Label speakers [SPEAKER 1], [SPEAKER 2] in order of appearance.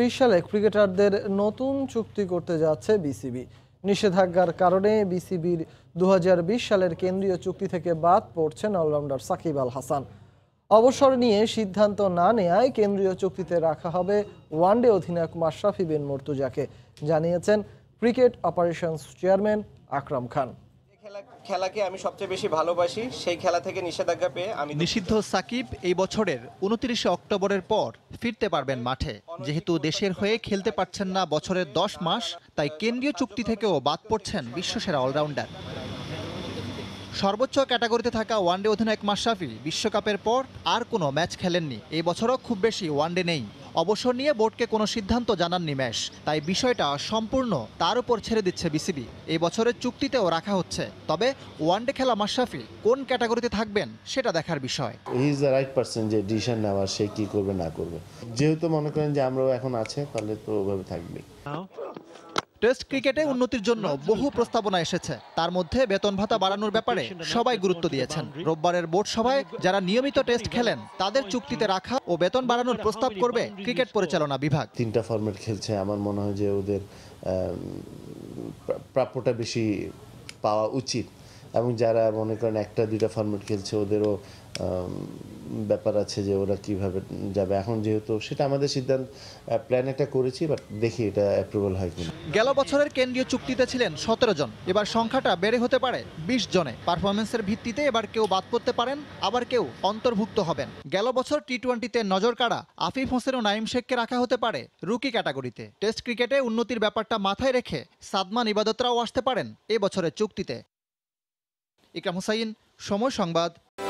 [SPEAKER 1] বিশ সালে ক্রিকেটারদের নতুন চুক্তি করতে যাচ্ছে বিসিবি নিষেধাজ্ঞার কারণে বিসিবির দু সালের কেন্দ্রীয় চুক্তি থেকে বাদ পড়ছেন অলরাউন্ডার সাকিব আল হাসান অবসর নিয়ে সিদ্ধান্ত না নেয় কেন্দ্রীয় চুক্তিতে রাখা হবে ওয়ানডে অধিনায়ক মাশরাফি বিন মর্তুজাকে জানিয়েছেন cricket operations chairman Akram Khan খেলাকে আমি সবচেয়ে বেশি ভালোবাসি সেই খেলা থেকে নিষেধাজ্ঞা পেয়ে আমি নিষিদ্ধ
[SPEAKER 2] সাকিব এই বছরের উনত্রিশে অক্টোবরের পর ফিরতে পারবেন মাঠে যেহেতু দেশের হয়ে খেলতে পারছেন না বছরের দশ মাস তাই কেন্দ্রীয় চুক্তি থেকেও বাদ পড়ছেন বিশ্বসেরা অলরাউন্ডার সর্বোচ্চ ক্যাটাগরিতে থাকা ওয়ানডে অধিনায়ক মাশরাফি বিশ্বকাপের পর আর কোনো ম্যাচ খেলেননি এই বছরও খুব বেশি ওয়ানডে নেই অবসর নিয়ে বোর্ডকে কোনো সিদ্ধান্ত জানান নিমেষ তাই বিষয়টা সম্পূর্ণ তার উপর ছেড়ে দিচ্ছে বিসিবি এই বছরের চুক্তিতেও রাখা হচ্ছে তবে ওয়ানডে খেলা মাশরাফি কোন ক্যাটাগরিতে থাকবেন সেটা দেখার বিষয়
[SPEAKER 3] ইজ দ্য রাইট পার্সন যে ডিসিশন নেওয়ার সে কি করবে না করবে যেহেতু মনে করেন যে আমরাও এখন আছে তাহলে তো ওভাবে থাকবে
[SPEAKER 2] টেস্ট ক্রিকেটে উন্নতির জন্য বহু প্রস্তাবনা এসেছে তার মধ্যে বেতন ভাতা বাড়ানোর ব্যাপারে সবাই গুরুত্ব দিয়েছেন রোববারের বোর্ড সভায় যারা নিয়মিত টেস্ট খেলেন তাদের চুক্তিতে রাখা ও বেতন বাড়ানোর প্রস্তাব করবে ক্রিকেট
[SPEAKER 3] পরিচালনা বিভাগ তিনটা ফরম্যাট খেলছে আমার মনে হয় যে ওদের প্রাপ্যটা বেশি পাওয়া উচিত এবং যারা মনে করেন একটা দুইটা ফরম্যাট খেলছে ওদেরও ব্যাপার আছে যে ওরা কিভাবে যাবে এখন যেহেতু সেটা আমাদের সিদ্ধান্ত প্ল্যান একটা করেছি বাট দেখি এটা অ্যাপ্রুভাল হয় কিনা
[SPEAKER 2] গেল বছরের কেন্দ্রীয় চুক্তিতে ছিলেন সতেরো জন এবার সংখ্যাটা বেড়ে হতে পারে বিশ জনে পারফরমেন্সের ভিত্তিতে এবার কেউ বাদ পড়তে পারেন আবার কেউ অন্তর্ভুক্ত হবেন গেল বছর টি টোয়েন্টিতে নজর কাড়া আফিফ হোসেন ও নাইম শেখকে রাখা হতে পারে রুকি ক্যাটাগরিতে টেস্ট ক্রিকেটে উন্নতির ব্যাপারটা মাথায় রেখে সাদমান ইবাদতরাও আসতে পারেন এ বছরের চুক্তিতে ইকরাম হুসাইন সময় সংবাদ